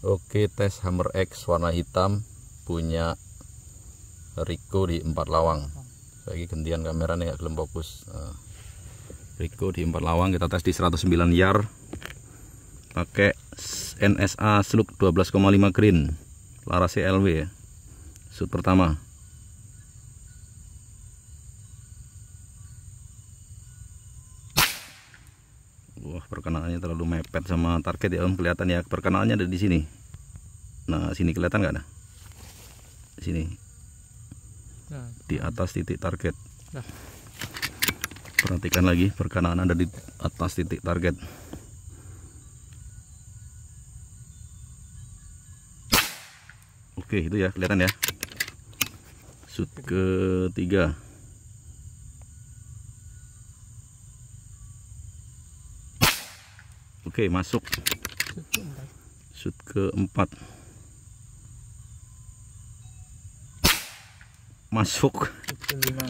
Oke tes hammer X warna hitam punya Rico di empat lawang lagi gantian kamera nih gak belum fokus Riko nah. Rico di empat lawang kita tes di 109 yard pakai NSA slug 12,5 green Larasnya LW ya shoot pertama perkenalannya terlalu mepet sama target ya om kelihatan ya perkenalannya ada di sini nah sini kelihatan nggak ada nah? sini nah. di atas titik target nah. perhatikan lagi perkenalan ada di atas titik target oke itu ya kelihatan ya shoot ketiga Oke, okay, masuk. Shoot keempat. Masuk. Shoot kelima.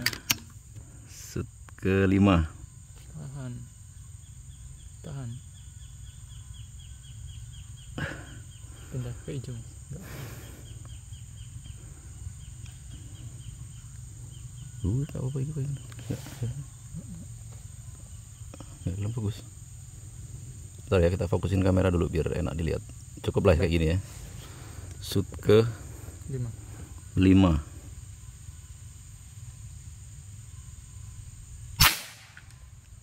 Shoot kelima. Tahan. Tahan. Pindah ke hijau. Uh, tak apa-apa itu. Ya, ya. Ya, lembagus. Bentar ya kita fokusin kamera dulu biar enak dilihat. Cukup lah kayak gini ya. Shoot ke 5. 5.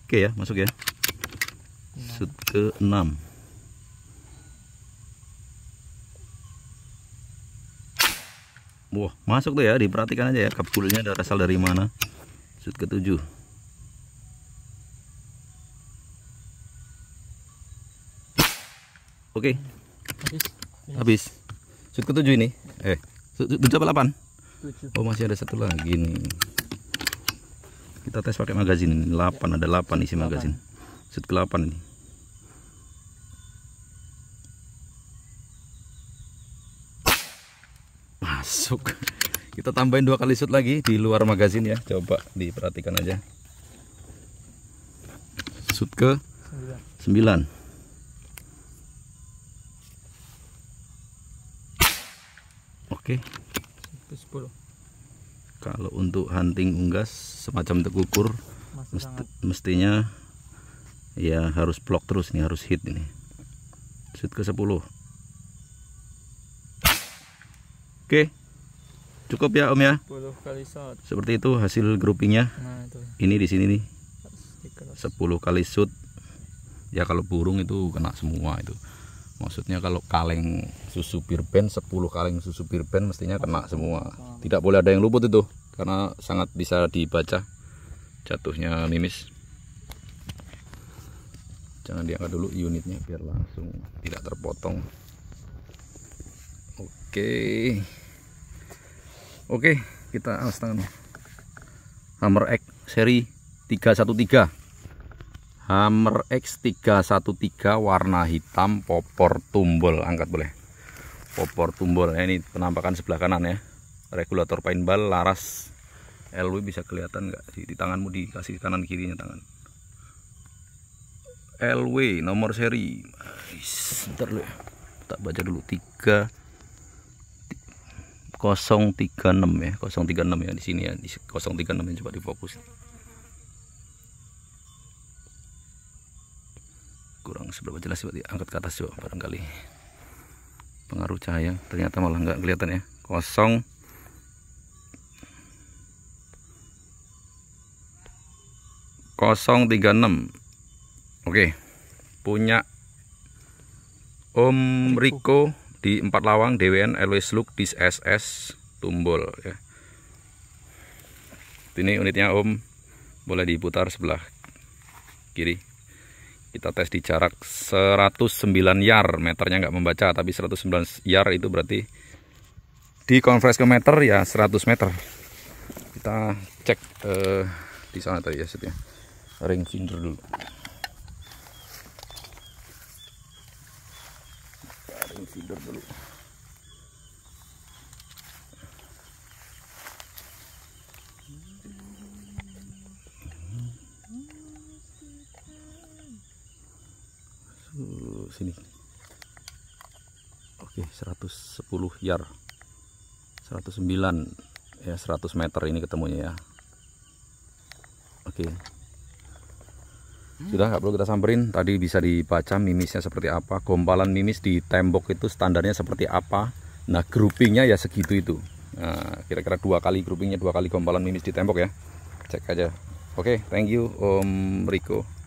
Oke ya, masuk ya. Shoot ke 6. Wah, masuk tuh ya, diperhatikan aja ya ada asal dari mana. Shoot ke 7. Oke. Okay. Habis. Habis. Shoot tujuh ini. Eh, shoot berapa delapan? Oh, masih ada satu lagi nih. Kita tes pakai magazin ini. 8 ya. ada delapan isi magazin. Shoot ke 8 ini. Masuk. Kita tambahin dua kali shoot lagi di luar magazin ya. Coba diperhatikan aja. Shoot ke 9. 9. Oke. Okay. Kalau untuk hunting unggas semacam tekukur mest mestinya ya harus blok terus nih, harus hit ini. Shoot ke 10. Oke. Okay. Cukup ya Om ya. Kali shot. Seperti itu hasil groupingnya. Nah, itu. Ini di sini nih. 10 kali shoot. Ya kalau burung itu kena semua itu maksudnya kalau kaleng susu birben 10 kaleng susu birben mestinya kena semua tidak boleh ada yang luput itu karena sangat bisa dibaca jatuhnya mimis jangan diangkat dulu unitnya biar langsung tidak terpotong oke oke kita alas tangannya hammer X seri 313 Hammer X313 warna hitam popor tumbol angkat boleh popor tumbol ini penampakan sebelah kanan ya regulator paintball laras LW bisa kelihatan nggak di, di tanganmu dikasih kanan kirinya tangan LW nomor seri ntar lu ya. tak baca dulu 3 036 ya 036 ya di sini ya di 036 yang coba difokus seberapa jelas sih angkat ke atas coba barangkali pengaruh cahaya ternyata malah nggak kelihatan ya kosong kosong tiga enam oke punya Om Riko di empat lawang DWN always look this SS tumbol ya ini unitnya Om boleh diputar sebelah kiri kita tes di jarak 109 yard meternya nggak membaca tapi 109 yard itu berarti di ke meter ya 100 meter kita cek eh, di sana tadi ya setnya ring finder dulu Eh, sini oke 110 yard 109 ya 100 meter ini ketemunya ya oke sudah nggak perlu kita samperin tadi bisa dibaca mimisnya seperti apa gombalan mimis di tembok itu standarnya seperti apa nah groupingnya ya segitu itu nah, kira-kira nah, dua kali groupingnya dua kali gombalan mimis di tembok ya cek aja oke thank you Om Riko